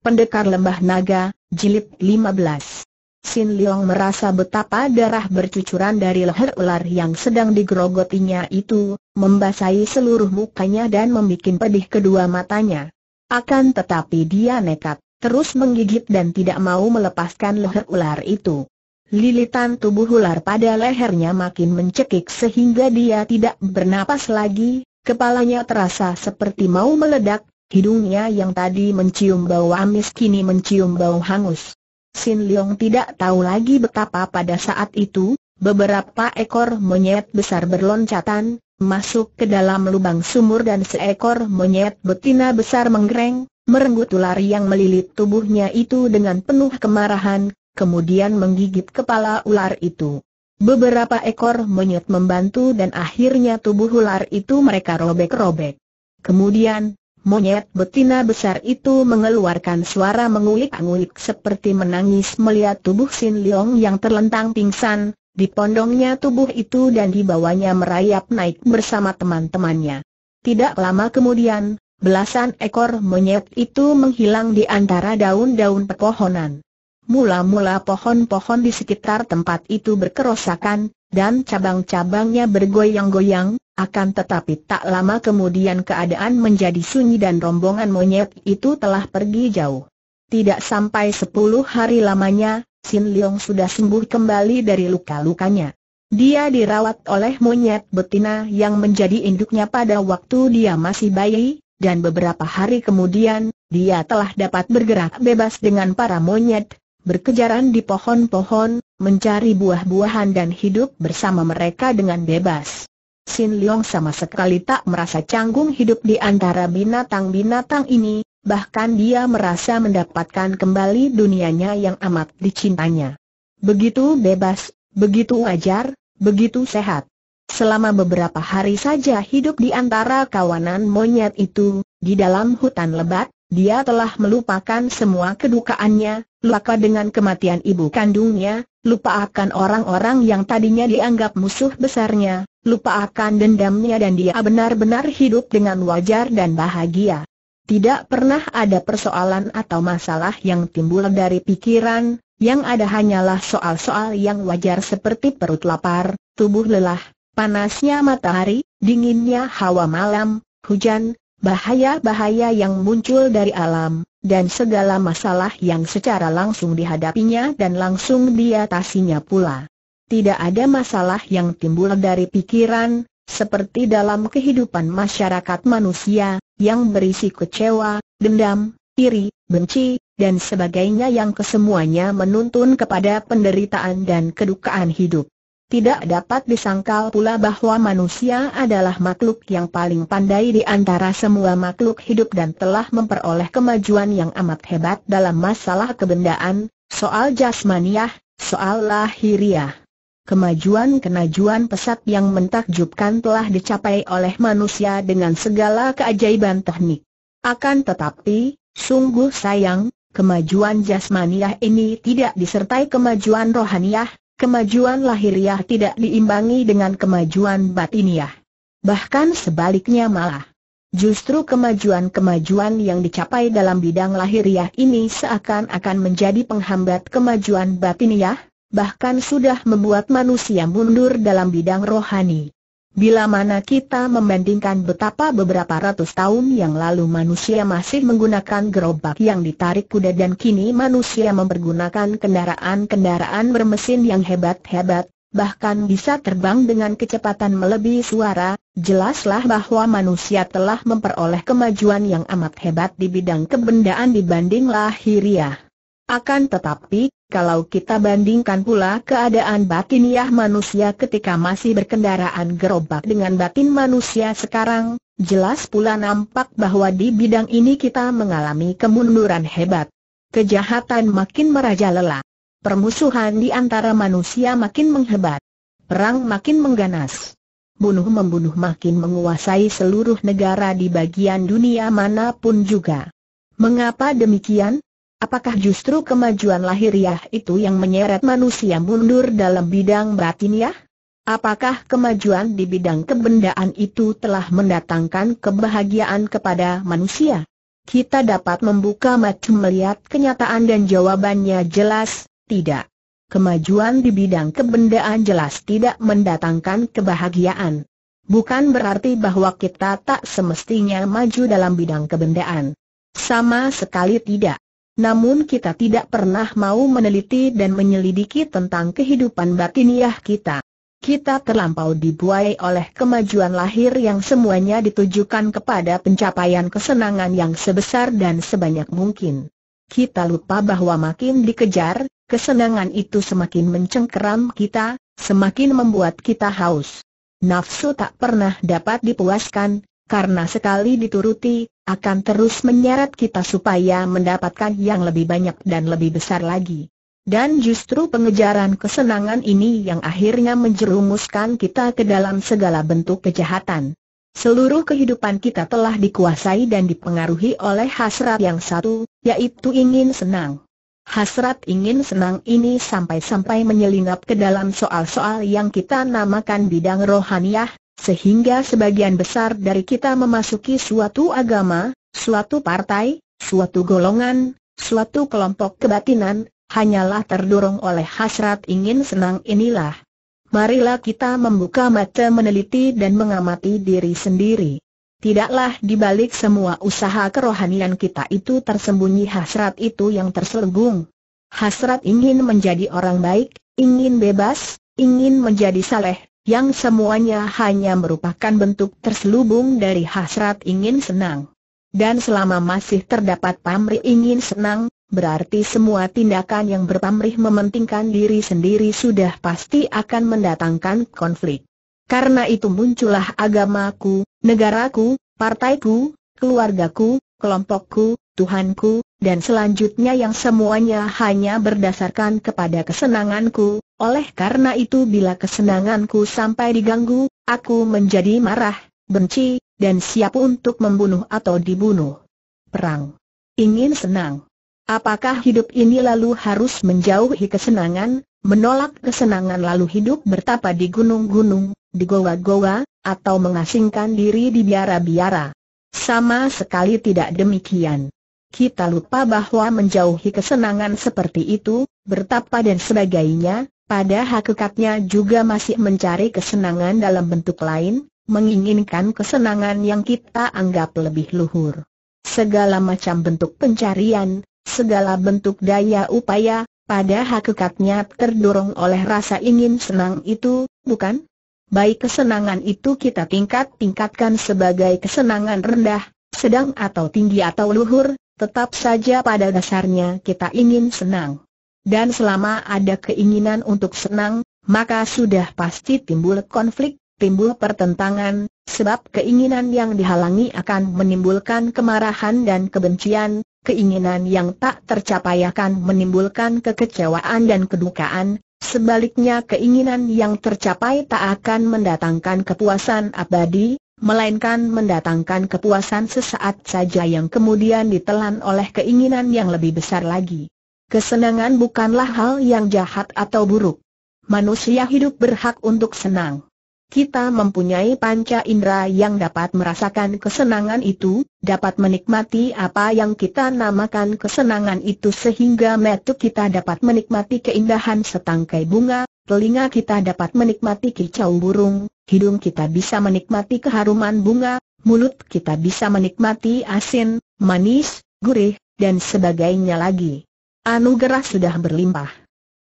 Pendekar Lembah Naga, Jilid 15 Sin Leong merasa betapa darah bercucuran dari leher ular yang sedang digerogotinya itu, membasahi seluruh mukanya dan membuat pedih kedua matanya. Akan tetapi dia nekat, terus menggigit dan tidak mau melepaskan leher ular itu. Lilitan tubuh ular pada lehernya makin mencekik sehingga dia tidak bernapas lagi, kepalanya terasa seperti mau meledak, Hidungnya yang tadi mencium bau amis kini mencium bau hangus. Sin Leong tidak tahu lagi betapa pada saat itu, beberapa ekor monyet besar berloncatan, masuk ke dalam lubang sumur dan seekor monyet betina besar menggereng, merenggut ular yang melilit tubuhnya itu dengan penuh kemarahan, kemudian menggigit kepala ular itu. Beberapa ekor monyet membantu dan akhirnya tubuh ular itu mereka robek-robek. Kemudian, Monyet betina besar itu mengeluarkan suara mengulik ulik seperti menangis melihat tubuh Sin Leong yang terlentang pingsan, di pondongnya tubuh itu dan dibawanya merayap naik bersama teman-temannya. Tidak lama kemudian, belasan ekor monyet itu menghilang di antara daun-daun pepohonan. Mula-mula pohon-pohon di sekitar tempat itu berkerosakan, dan cabang-cabangnya bergoyang-goyang, akan tetapi tak lama kemudian keadaan menjadi sunyi dan rombongan monyet itu telah pergi jauh. Tidak sampai sepuluh hari lamanya, Sin Leong sudah sembuh kembali dari luka-lukanya. Dia dirawat oleh monyet betina yang menjadi induknya pada waktu dia masih bayi, dan beberapa hari kemudian, dia telah dapat bergerak bebas dengan para monyet, berkejaran di pohon-pohon, mencari buah-buahan dan hidup bersama mereka dengan bebas. Sin Leong sama sekali tak merasa canggung hidup di antara binatang-binatang ini, bahkan dia merasa mendapatkan kembali dunianya yang amat dicintanya. Begitu bebas, begitu wajar, begitu sehat. Selama beberapa hari saja hidup di antara kawanan monyet itu, di dalam hutan lebat, dia telah melupakan semua kedukaannya, luka dengan kematian ibu kandungnya, lupa akan orang-orang yang tadinya dianggap musuh besarnya, lupa akan dendamnya dan dia benar-benar hidup dengan wajar dan bahagia. Tidak pernah ada persoalan atau masalah yang timbul dari pikiran, yang ada hanyalah soal-soal yang wajar seperti perut lapar, tubuh lelah, panasnya matahari, dinginnya hawa malam, hujan, bahaya-bahaya yang muncul dari alam, dan segala masalah yang secara langsung dihadapinya dan langsung diatasinya pula. Tidak ada masalah yang timbul dari pikiran, seperti dalam kehidupan masyarakat manusia, yang berisi kecewa, dendam, iri, benci, dan sebagainya yang kesemuanya menuntun kepada penderitaan dan kedukaan hidup. Tidak dapat disangkal pula bahwa manusia adalah makhluk yang paling pandai di antara semua makhluk hidup dan telah memperoleh kemajuan yang amat hebat dalam masalah kebendaan, soal jasmaniah, soal lahiriah. kemajuan kenajuan pesat yang mentakjubkan telah dicapai oleh manusia dengan segala keajaiban teknik. Akan tetapi, sungguh sayang, kemajuan jasmaniah ini tidak disertai kemajuan rohaniah, kemajuan lahiriah tidak diimbangi dengan kemajuan batiniah. Bahkan sebaliknya malah. Justru kemajuan-kemajuan yang dicapai dalam bidang lahiriah ini seakan-akan menjadi penghambat kemajuan batiniah, bahkan sudah membuat manusia mundur dalam bidang rohani. Bila mana kita membandingkan betapa beberapa ratus tahun yang lalu manusia masih menggunakan gerobak yang ditarik kuda dan kini manusia mempergunakan kendaraan-kendaraan bermesin yang hebat-hebat, bahkan bisa terbang dengan kecepatan melebihi suara, jelaslah bahwa manusia telah memperoleh kemajuan yang amat hebat di bidang kebendaan dibanding lahiriah. Akan tetapi, kalau kita bandingkan pula keadaan batiniah manusia ketika masih berkendaraan gerobak dengan batin manusia sekarang, jelas pula nampak bahwa di bidang ini kita mengalami kemunduran hebat. Kejahatan makin merajalela. Permusuhan di antara manusia makin menghebat. Perang makin mengganas. Bunuh-membunuh makin menguasai seluruh negara di bagian dunia manapun juga. Mengapa demikian? Apakah justru kemajuan lahiriah itu yang menyeret manusia mundur dalam bidang batiniah? Apakah kemajuan di bidang kebendaan itu telah mendatangkan kebahagiaan kepada manusia? Kita dapat membuka mata melihat kenyataan dan jawabannya jelas, tidak. Kemajuan di bidang kebendaan jelas tidak mendatangkan kebahagiaan. Bukan berarti bahwa kita tak semestinya maju dalam bidang kebendaan. Sama sekali tidak namun kita tidak pernah mau meneliti dan menyelidiki tentang kehidupan batiniah kita. Kita terlampau dibuai oleh kemajuan lahir yang semuanya ditujukan kepada pencapaian kesenangan yang sebesar dan sebanyak mungkin. Kita lupa bahwa makin dikejar, kesenangan itu semakin mencengkeram kita, semakin membuat kita haus. Nafsu tak pernah dapat dipuaskan, karena sekali dituruti, akan terus menyeret kita supaya mendapatkan yang lebih banyak dan lebih besar lagi. Dan justru pengejaran kesenangan ini yang akhirnya menjerumuskan kita ke dalam segala bentuk kejahatan. Seluruh kehidupan kita telah dikuasai dan dipengaruhi oleh hasrat yang satu, yaitu ingin senang. Hasrat ingin senang ini sampai-sampai menyelinap ke dalam soal-soal yang kita namakan bidang rohaniah, sehingga sebagian besar dari kita memasuki suatu agama, suatu partai, suatu golongan, suatu kelompok kebatinan, hanyalah terdorong oleh hasrat ingin senang inilah. Marilah kita membuka mata meneliti dan mengamati diri sendiri. Tidaklah dibalik semua usaha kerohanian kita itu tersembunyi hasrat itu yang terselubung. Hasrat ingin menjadi orang baik, ingin bebas, ingin menjadi saleh yang semuanya hanya merupakan bentuk terselubung dari hasrat ingin senang. Dan selama masih terdapat pamrih ingin senang, berarti semua tindakan yang berpamrih mementingkan diri sendiri sudah pasti akan mendatangkan konflik. Karena itu muncullah agamaku, negaraku, partaiku, keluargaku, kelompokku, Tuhanku, dan selanjutnya yang semuanya hanya berdasarkan kepada kesenanganku, oleh karena itu bila kesenanganku sampai diganggu, aku menjadi marah, benci, dan siap untuk membunuh atau dibunuh. Perang. Ingin senang. Apakah hidup ini lalu harus menjauhi kesenangan, menolak kesenangan lalu hidup bertapa di gunung-gunung, di goa-goa, atau mengasingkan diri di biara-biara? Sama sekali tidak demikian kita lupa bahwa menjauhi kesenangan seperti itu, bertapa dan sebagainya, pada hakikatnya juga masih mencari kesenangan dalam bentuk lain, menginginkan kesenangan yang kita anggap lebih luhur. Segala macam bentuk pencarian, segala bentuk daya upaya, pada hakikatnya terdorong oleh rasa ingin senang itu, bukan? Baik kesenangan itu kita tingkat-tingkatkan sebagai kesenangan rendah, sedang atau tinggi atau luhur, Tetap saja pada dasarnya kita ingin senang. Dan selama ada keinginan untuk senang, maka sudah pasti timbul konflik, timbul pertentangan, sebab keinginan yang dihalangi akan menimbulkan kemarahan dan kebencian, keinginan yang tak tercapai akan menimbulkan kekecewaan dan kedukaan, sebaliknya keinginan yang tercapai tak akan mendatangkan kepuasan abadi, melainkan mendatangkan kepuasan sesaat saja yang kemudian ditelan oleh keinginan yang lebih besar lagi. Kesenangan bukanlah hal yang jahat atau buruk. Manusia hidup berhak untuk senang kita mempunyai panca indera yang dapat merasakan kesenangan itu, dapat menikmati apa yang kita namakan kesenangan itu sehingga metu kita dapat menikmati keindahan setangkai bunga, telinga kita dapat menikmati kicau burung, hidung kita bisa menikmati keharuman bunga, mulut kita bisa menikmati asin, manis, gurih, dan sebagainya lagi. Anugerah sudah berlimpah.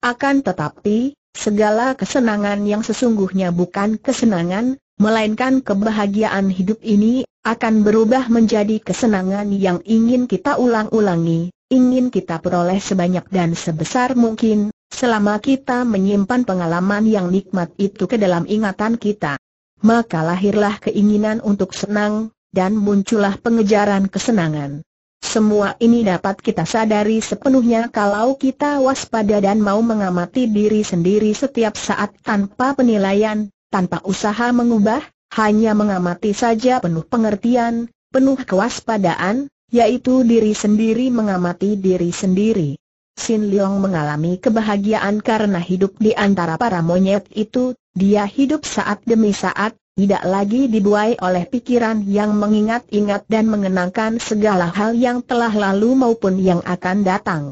Akan tetapi, segala kesenangan yang sesungguhnya bukan kesenangan, melainkan kebahagiaan hidup ini, akan berubah menjadi kesenangan yang ingin kita ulang-ulangi, ingin kita peroleh sebanyak dan sebesar mungkin, selama kita menyimpan pengalaman yang nikmat itu ke dalam ingatan kita. Maka lahirlah keinginan untuk senang, dan muncullah pengejaran kesenangan. Semua ini dapat kita sadari sepenuhnya kalau kita waspada dan mau mengamati diri sendiri setiap saat tanpa penilaian, tanpa usaha mengubah, hanya mengamati saja penuh pengertian, penuh kewaspadaan, yaitu diri sendiri mengamati diri sendiri. Sin Leong mengalami kebahagiaan karena hidup di antara para monyet itu, dia hidup saat demi saat, tidak lagi dibuai oleh pikiran yang mengingat-ingat dan mengenangkan segala hal yang telah lalu maupun yang akan datang.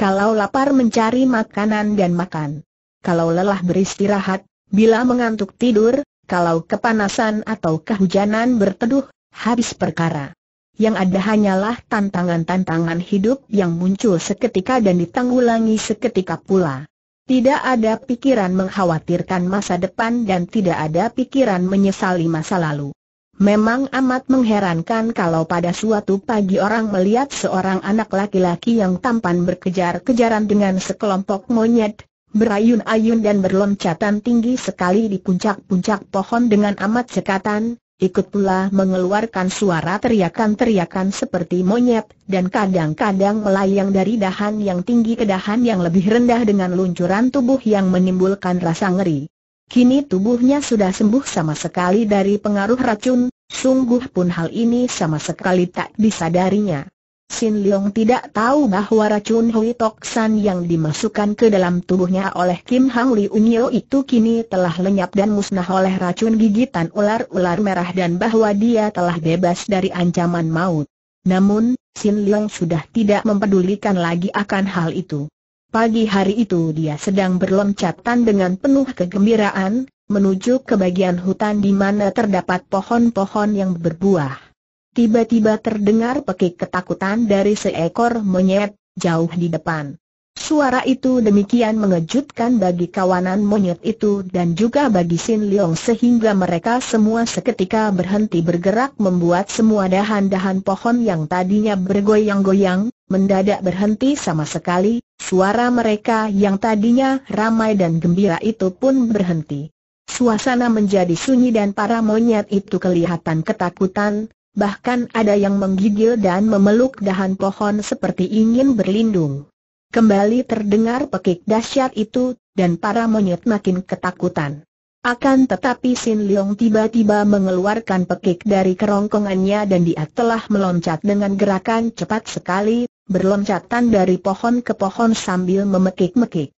Kalau lapar mencari makanan dan makan. Kalau lelah beristirahat, bila mengantuk tidur, kalau kepanasan atau kehujanan berteduh, habis perkara. Yang ada hanyalah tantangan-tantangan hidup yang muncul seketika dan ditanggulangi seketika pula. Tidak ada pikiran mengkhawatirkan masa depan dan tidak ada pikiran menyesali masa lalu. Memang amat mengherankan kalau pada suatu pagi orang melihat seorang anak laki-laki yang tampan berkejar-kejaran dengan sekelompok monyet, berayun-ayun dan berloncatan tinggi sekali di puncak-puncak pohon dengan amat sekatan, ikut pula mengeluarkan suara teriakan-teriakan seperti monyet, dan kadang-kadang melayang dari dahan yang tinggi ke dahan yang lebih rendah dengan luncuran tubuh yang menimbulkan rasa ngeri. Kini tubuhnya sudah sembuh sama sekali dari pengaruh racun, sungguh pun hal ini sama sekali tak disadarinya. Sin Leong tidak tahu bahwa racun Hui Tok San yang dimasukkan ke dalam tubuhnya oleh Kim Hang Li Unyo itu kini telah lenyap dan musnah oleh racun gigitan ular-ular merah dan bahwa dia telah bebas dari ancaman maut. Namun, Sin Leong sudah tidak mempedulikan lagi akan hal itu. Pagi hari itu dia sedang berloncatan dengan penuh kegembiraan, menuju ke bagian hutan di mana terdapat pohon-pohon yang berbuah. Tiba-tiba terdengar pekik ketakutan dari seekor monyet, jauh di depan. Suara itu demikian mengejutkan bagi kawanan monyet itu dan juga bagi Sin Leong sehingga mereka semua seketika berhenti bergerak membuat semua dahan-dahan pohon yang tadinya bergoyang-goyang, mendadak berhenti sama sekali, suara mereka yang tadinya ramai dan gembira itu pun berhenti. Suasana menjadi sunyi dan para monyet itu kelihatan ketakutan, bahkan ada yang menggigil dan memeluk dahan pohon seperti ingin berlindung. Kembali terdengar pekik dahsyat itu, dan para monyet makin ketakutan. Akan tetapi Sin Leong tiba-tiba mengeluarkan pekik dari kerongkongannya dan dia telah meloncat dengan gerakan cepat sekali, berloncatan dari pohon ke pohon sambil memekik-mekik.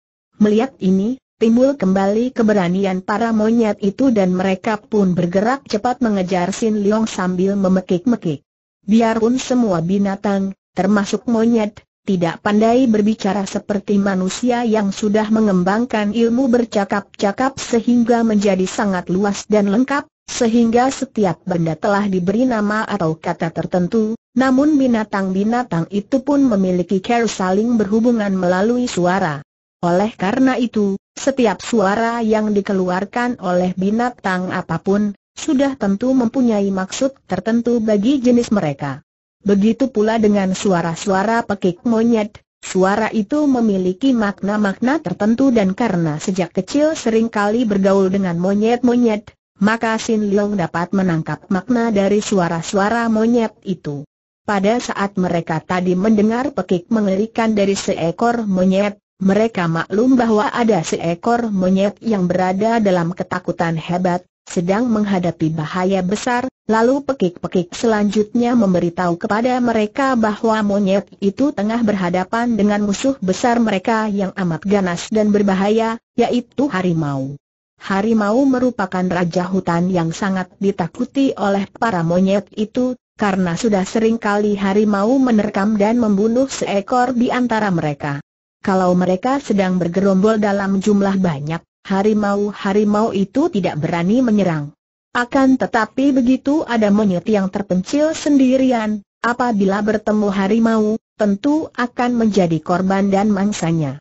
Melihat ini, timbul kembali keberanian para monyet itu dan mereka pun bergerak cepat mengejar Sin Leong sambil memekik-mekik. Biarpun semua binatang, termasuk monyet, tidak pandai berbicara seperti manusia yang sudah mengembangkan ilmu bercakap-cakap sehingga menjadi sangat luas dan lengkap, sehingga setiap benda telah diberi nama atau kata tertentu, namun binatang-binatang itu pun memiliki care saling berhubungan melalui suara. Oleh karena itu, setiap suara yang dikeluarkan oleh binatang apapun, sudah tentu mempunyai maksud tertentu bagi jenis mereka. Begitu pula dengan suara-suara pekik monyet, Suara itu memiliki makna-makna tertentu dan karena sejak kecil seringkali bergaul dengan monyet-monyet, maka Sin Leong dapat menangkap makna dari suara-suara monyet itu. Pada saat mereka tadi mendengar pekik mengerikan dari seekor monyet, mereka maklum bahwa ada seekor monyet yang berada dalam ketakutan hebat, sedang menghadapi bahaya besar, lalu pekik-pekik selanjutnya memberitahu kepada mereka bahwa monyet itu tengah berhadapan dengan musuh besar mereka yang amat ganas dan berbahaya, yaitu harimau. Harimau merupakan raja hutan yang sangat ditakuti oleh para monyet itu, karena sudah sering kali harimau menerkam dan membunuh seekor di antara mereka kalau mereka sedang bergerombol dalam jumlah banyak, harimau-harimau itu tidak berani menyerang. Akan tetapi begitu ada monyet yang terpencil sendirian, apabila bertemu harimau, tentu akan menjadi korban dan mangsanya.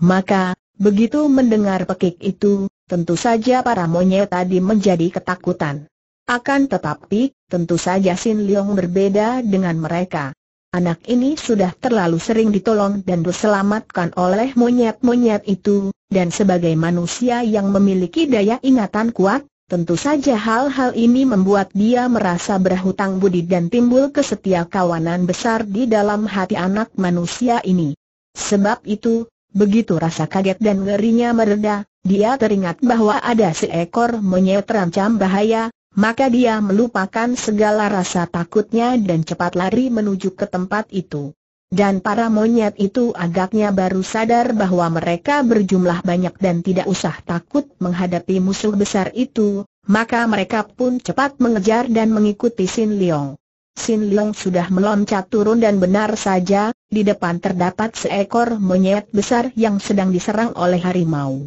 Maka, begitu mendengar pekik itu, tentu saja para monyet tadi menjadi ketakutan. Akan tetapi, tentu saja Sin Leong berbeda dengan mereka. Anak ini sudah terlalu sering ditolong dan diselamatkan oleh monyet-monyet itu, dan sebagai manusia yang memiliki daya ingatan kuat, tentu saja hal-hal ini membuat dia merasa berhutang budi dan timbul kesetia kawanan besar di dalam hati anak manusia ini. Sebab itu, begitu rasa kaget dan ngerinya mereda, dia teringat bahwa ada seekor monyet terancam bahaya, maka dia melupakan segala rasa takutnya dan cepat lari menuju ke tempat itu. Dan para monyet itu agaknya baru sadar bahwa mereka berjumlah banyak dan tidak usah takut menghadapi musuh besar itu, maka mereka pun cepat mengejar dan mengikuti Sin Leong. Sin Leong sudah meloncat turun dan benar saja, di depan terdapat seekor monyet besar yang sedang diserang oleh harimau.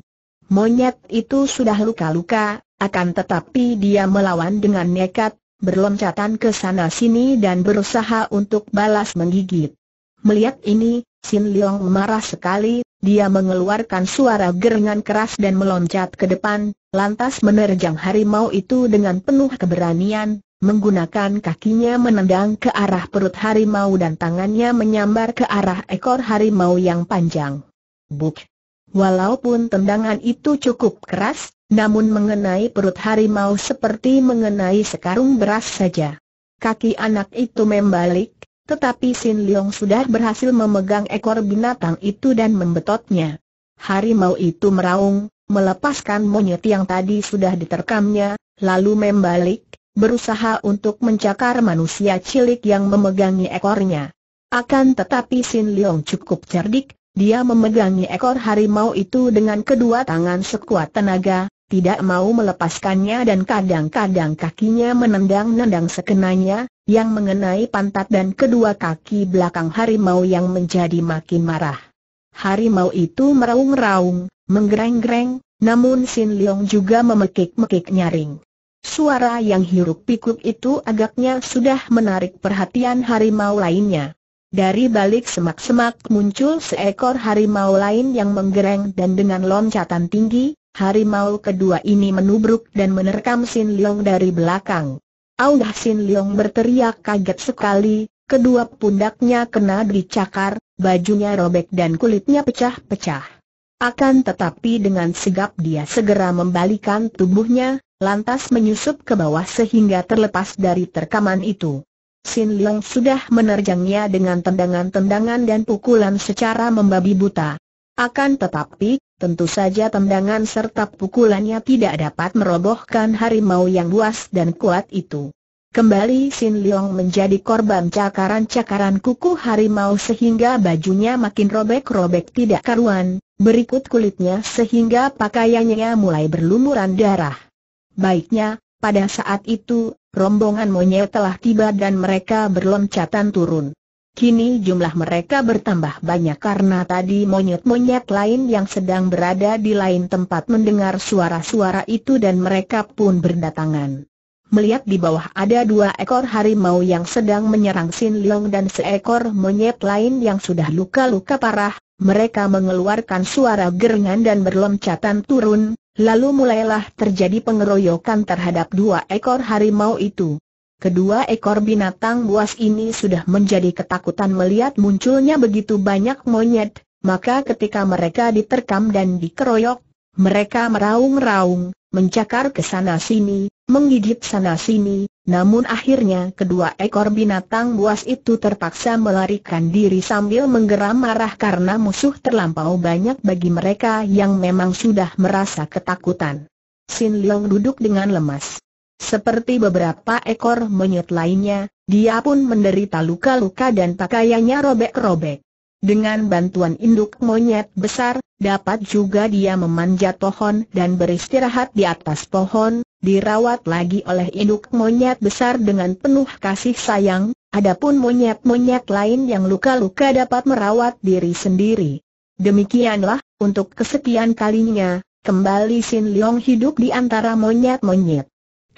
Monyet itu sudah luka-luka, akan tetapi dia melawan dengan nekat, berloncatan ke sana sini dan berusaha untuk balas menggigit. Melihat ini, Sin Leong marah sekali, dia mengeluarkan suara gerengan keras dan meloncat ke depan, lantas menerjang harimau itu dengan penuh keberanian, menggunakan kakinya menendang ke arah perut harimau dan tangannya menyambar ke arah ekor harimau yang panjang. Buk! Walaupun tendangan itu cukup keras, namun mengenai perut harimau seperti mengenai sekarung beras saja. Kaki anak itu membalik, tetapi Sin Leong sudah berhasil memegang ekor binatang itu dan membetotnya. Harimau itu meraung, melepaskan monyet yang tadi sudah diterkamnya, lalu membalik, berusaha untuk mencakar manusia cilik yang memegangi ekornya. Akan tetapi Sin Leong cukup cerdik, dia memegangi ekor harimau itu dengan kedua tangan sekuat tenaga, tidak mau melepaskannya dan kadang-kadang kakinya menendang-nendang sekenanya, yang mengenai pantat dan kedua kaki belakang harimau yang menjadi makin marah. Harimau itu meraung-raung, menggereng-gereng, namun Sin Leong juga memekik-mekik nyaring. Suara yang hiruk-pikuk itu agaknya sudah menarik perhatian harimau lainnya. Dari balik semak-semak muncul seekor harimau lain yang menggereng dan dengan loncatan tinggi, harimau kedua ini menubruk dan menerkam Sin Leong dari belakang. Aungah Sin Leong berteriak kaget sekali, kedua pundaknya kena dicakar, bajunya robek dan kulitnya pecah-pecah. Akan tetapi dengan sigap dia segera membalikan tubuhnya, lantas menyusup ke bawah sehingga terlepas dari terkaman itu. Sin Leong sudah menerjangnya dengan tendangan-tendangan dan pukulan secara membabi buta. Akan tetapi, tentu saja tendangan serta pukulannya tidak dapat merobohkan harimau yang buas dan kuat itu. Kembali Sin Leong menjadi korban cakaran-cakaran kuku harimau sehingga bajunya makin robek-robek tidak karuan, berikut kulitnya sehingga pakaiannya mulai berlumuran darah. Baiknya, pada saat itu, rombongan monyet telah tiba dan mereka berloncatan turun. Kini jumlah mereka bertambah banyak karena tadi monyet-monyet lain yang sedang berada di lain tempat mendengar suara-suara itu dan mereka pun berdatangan. Melihat di bawah ada dua ekor harimau yang sedang menyerang Sin Leong dan seekor monyet lain yang sudah luka-luka parah, mereka mengeluarkan suara gerengan dan berloncatan turun, lalu mulailah terjadi pengeroyokan terhadap dua ekor harimau itu. Kedua ekor binatang buas ini sudah menjadi ketakutan melihat munculnya begitu banyak monyet, maka ketika mereka diterkam dan dikeroyok, mereka meraung-raung, mencakar ke sana-sini, menggigit sana-sini, namun akhirnya kedua ekor binatang buas itu terpaksa melarikan diri sambil menggeram marah karena musuh terlampau banyak bagi mereka yang memang sudah merasa ketakutan. Sin Leong duduk dengan lemas. Seperti beberapa ekor monyet lainnya, dia pun menderita luka-luka dan pakaiannya robek-robek. Dengan bantuan induk monyet besar, dapat juga dia memanjat pohon dan beristirahat di atas pohon, dirawat lagi oleh induk monyet besar dengan penuh kasih sayang, adapun monyet-monyet lain yang luka-luka dapat merawat diri sendiri. Demikianlah, untuk kesekian kalinya, kembali Sin Leong hidup di antara monyet-monyet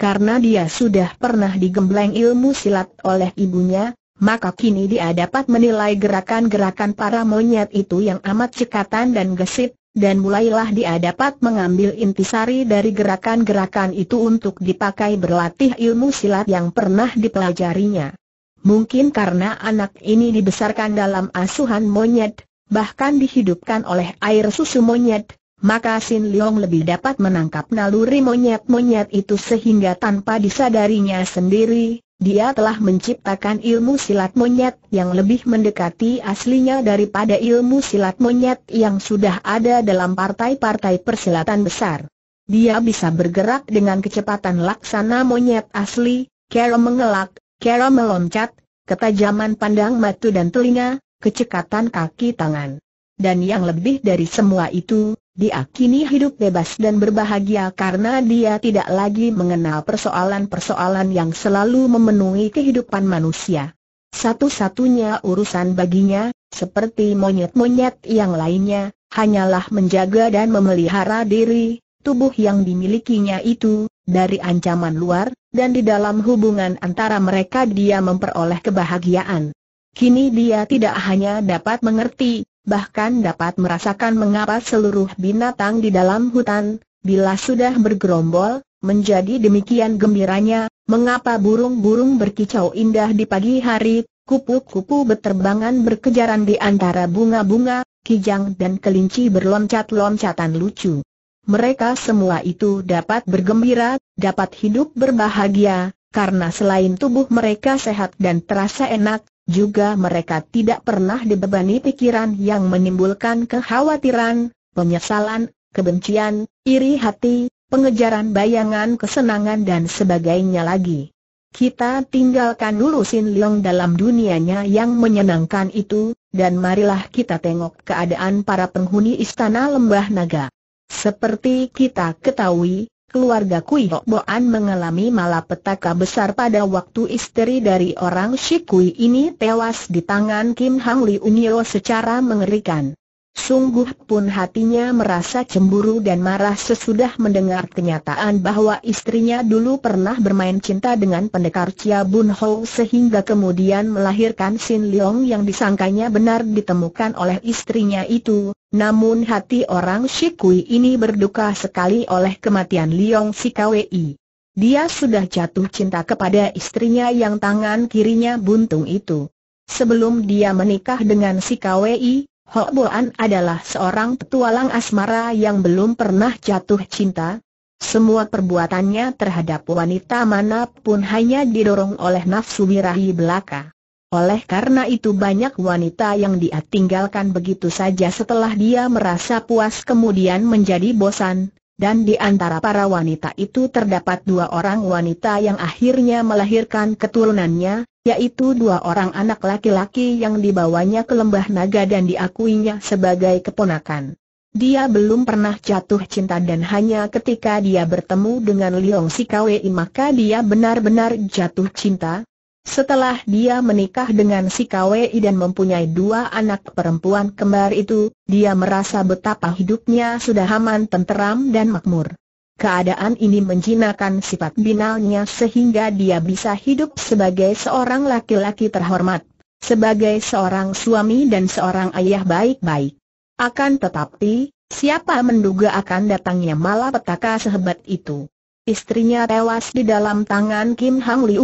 karena dia sudah pernah digembleng ilmu silat oleh ibunya, maka kini dia dapat menilai gerakan-gerakan para monyet itu yang amat cekatan dan gesit, dan mulailah dia dapat mengambil intisari dari gerakan-gerakan itu untuk dipakai berlatih ilmu silat yang pernah dipelajarinya. Mungkin karena anak ini dibesarkan dalam asuhan monyet, bahkan dihidupkan oleh air susu monyet, maka Sin Leong lebih dapat menangkap naluri monyet-monyet itu sehingga tanpa disadarinya sendiri, dia telah menciptakan ilmu silat monyet yang lebih mendekati aslinya daripada ilmu silat monyet yang sudah ada dalam partai-partai persilatan besar. Dia bisa bergerak dengan kecepatan laksana monyet asli, kera mengelak, kera meloncat, ketajaman pandang mata dan telinga, kecekatan kaki tangan. Dan yang lebih dari semua itu, dia kini hidup bebas dan berbahagia karena dia tidak lagi mengenal persoalan-persoalan yang selalu memenuhi kehidupan manusia. Satu-satunya urusan baginya, seperti monyet-monyet yang lainnya, hanyalah menjaga dan memelihara diri, tubuh yang dimilikinya itu, dari ancaman luar, dan di dalam hubungan antara mereka dia memperoleh kebahagiaan. Kini dia tidak hanya dapat mengerti, bahkan dapat merasakan mengapa seluruh binatang di dalam hutan, bila sudah bergerombol, menjadi demikian gembiranya, mengapa burung-burung berkicau indah di pagi hari, kupu-kupu berterbangan berkejaran di antara bunga-bunga, kijang dan kelinci berloncat-loncatan lucu. Mereka semua itu dapat bergembira, dapat hidup berbahagia, karena selain tubuh mereka sehat dan terasa enak, juga mereka tidak pernah dibebani pikiran yang menimbulkan kekhawatiran, penyesalan, kebencian, iri hati, pengejaran bayangan kesenangan dan sebagainya lagi. Kita tinggalkan dulu Sin Leong dalam dunianya yang menyenangkan itu, dan marilah kita tengok keadaan para penghuni istana lembah naga. Seperti kita ketahui, keluarga Kui Ho Boan mengalami malapetaka besar pada waktu istri dari orang Shikui ini tewas di tangan Kim Hang Li Nio secara mengerikan. Sungguh pun hatinya merasa cemburu dan marah sesudah mendengar kenyataan bahwa istrinya dulu pernah bermain cinta dengan pendekar Chia Bun Ho sehingga kemudian melahirkan Sin Leong yang disangkanya benar ditemukan oleh istrinya itu. Namun hati orang Shikui ini berduka sekali oleh kematian Leong Sikawei. Dia sudah jatuh cinta kepada istrinya yang tangan kirinya buntung itu. Sebelum dia menikah dengan si KWI, Ho Boan adalah seorang petualang asmara yang belum pernah jatuh cinta. Semua perbuatannya terhadap wanita manapun hanya didorong oleh nafsu birahi belaka. Oleh karena itu banyak wanita yang dia tinggalkan begitu saja setelah dia merasa puas kemudian menjadi bosan, dan di antara para wanita itu terdapat dua orang wanita yang akhirnya melahirkan keturunannya, yaitu dua orang anak laki-laki yang dibawanya ke lembah naga dan diakuinya sebagai keponakan. Dia belum pernah jatuh cinta dan hanya ketika dia bertemu dengan Liong Sikawei maka dia benar-benar jatuh cinta. Setelah dia menikah dengan Sikawei dan mempunyai dua anak perempuan kembar itu, dia merasa betapa hidupnya sudah aman tenteram dan makmur. Keadaan ini menjinakkan sifat binalnya sehingga dia bisa hidup sebagai seorang laki-laki terhormat, sebagai seorang suami dan seorang ayah baik-baik. Akan tetapi, siapa menduga akan datangnya malapetaka sehebat itu? Istrinya tewas di dalam tangan Kim Hang Li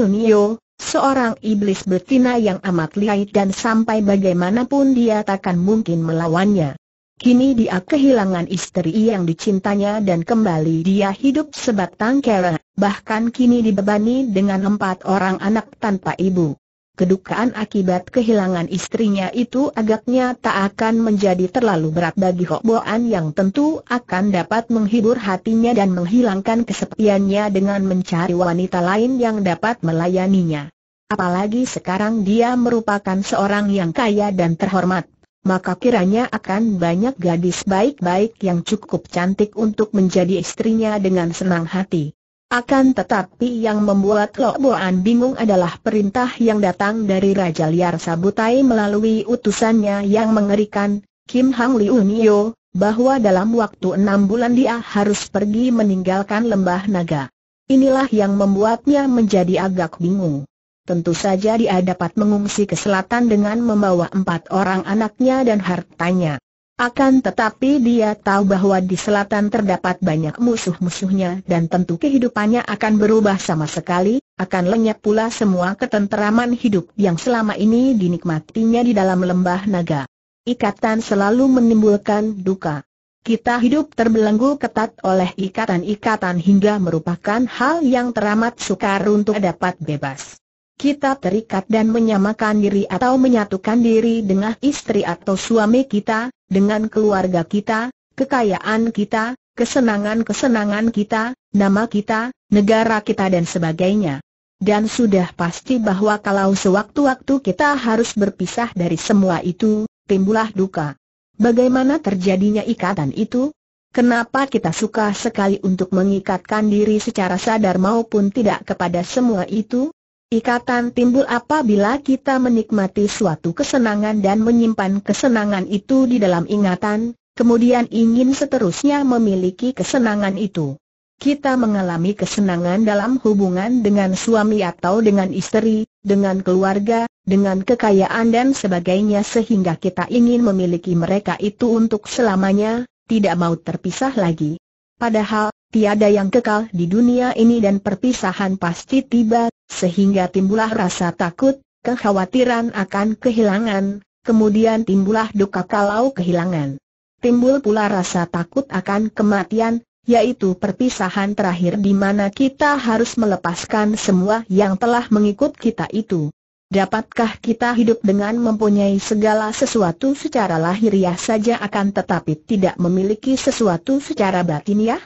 seorang iblis betina yang amat lihai dan sampai bagaimanapun dia takkan mungkin melawannya. Kini dia kehilangan istri yang dicintanya dan kembali dia hidup sebatang kara, bahkan kini dibebani dengan empat orang anak tanpa ibu. Kedukaan akibat kehilangan istrinya itu agaknya tak akan menjadi terlalu berat bagi Hok Boan yang tentu akan dapat menghibur hatinya dan menghilangkan kesepiannya dengan mencari wanita lain yang dapat melayaninya. Apalagi sekarang dia merupakan seorang yang kaya dan terhormat maka kiranya akan banyak gadis baik-baik yang cukup cantik untuk menjadi istrinya dengan senang hati. Akan tetapi yang membuat Loboan bingung adalah perintah yang datang dari Raja Liar Sabutai melalui utusannya yang mengerikan, Kim Hang Liu bahwa dalam waktu enam bulan dia harus pergi meninggalkan lembah naga. Inilah yang membuatnya menjadi agak bingung. Tentu saja dia dapat mengungsi ke selatan dengan membawa empat orang anaknya dan hartanya. Akan tetapi dia tahu bahwa di selatan terdapat banyak musuh-musuhnya dan tentu kehidupannya akan berubah sama sekali, akan lenyap pula semua ketenteraman hidup yang selama ini dinikmatinya di dalam lembah naga. Ikatan selalu menimbulkan duka. Kita hidup terbelenggu ketat oleh ikatan-ikatan hingga merupakan hal yang teramat sukar untuk dapat bebas kita terikat dan menyamakan diri atau menyatukan diri dengan istri atau suami kita, dengan keluarga kita, kekayaan kita, kesenangan-kesenangan kita, nama kita, negara kita dan sebagainya. Dan sudah pasti bahwa kalau sewaktu-waktu kita harus berpisah dari semua itu, timbulah duka. Bagaimana terjadinya ikatan itu? Kenapa kita suka sekali untuk mengikatkan diri secara sadar maupun tidak kepada semua itu? Ikatan timbul apabila kita menikmati suatu kesenangan dan menyimpan kesenangan itu di dalam ingatan, kemudian ingin seterusnya memiliki kesenangan itu. Kita mengalami kesenangan dalam hubungan dengan suami atau dengan istri, dengan keluarga, dengan kekayaan dan sebagainya sehingga kita ingin memiliki mereka itu untuk selamanya, tidak mau terpisah lagi. Padahal, tiada yang kekal di dunia ini dan perpisahan pasti tiba, sehingga timbullah rasa takut, kekhawatiran akan kehilangan, kemudian timbullah duka kalau kehilangan. Timbul pula rasa takut akan kematian, yaitu perpisahan terakhir di mana kita harus melepaskan semua yang telah mengikut kita itu. Dapatkah kita hidup dengan mempunyai segala sesuatu secara lahiriah saja akan tetapi tidak memiliki sesuatu secara batiniah?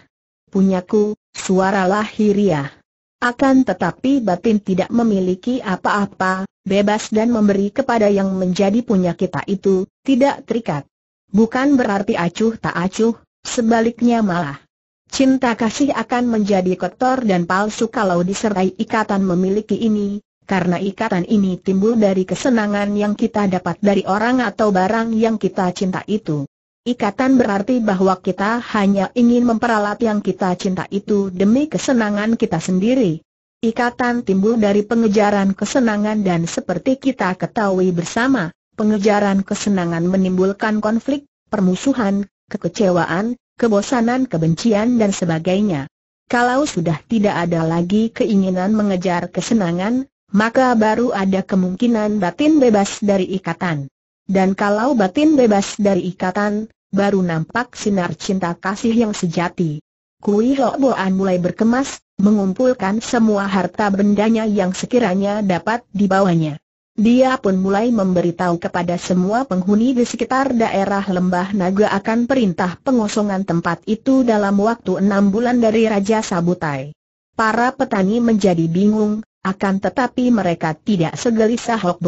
Punyaku, suara lahiriah. Akan tetapi batin tidak memiliki apa-apa, bebas dan memberi kepada yang menjadi punya kita itu, tidak terikat. Bukan berarti acuh tak acuh, sebaliknya malah. Cinta kasih akan menjadi kotor dan palsu kalau disertai ikatan memiliki ini, karena ikatan ini timbul dari kesenangan yang kita dapat dari orang atau barang yang kita cinta itu. Ikatan berarti bahwa kita hanya ingin memperalat yang kita cinta itu demi kesenangan kita sendiri. Ikatan timbul dari pengejaran kesenangan dan seperti kita ketahui bersama, pengejaran kesenangan menimbulkan konflik, permusuhan, kekecewaan, kebosanan, kebencian dan sebagainya. Kalau sudah tidak ada lagi keinginan mengejar kesenangan, maka baru ada kemungkinan batin bebas dari ikatan. Dan kalau batin bebas dari ikatan, baru nampak sinar cinta kasih yang sejati. Kui Ho mulai berkemas, mengumpulkan semua harta bendanya yang sekiranya dapat dibawanya. Dia pun mulai memberitahu kepada semua penghuni di sekitar daerah Lembah Naga akan perintah pengosongan tempat itu dalam waktu enam bulan dari Raja Sabutai. Para petani menjadi bingung, akan tetapi mereka tidak segelisah Hok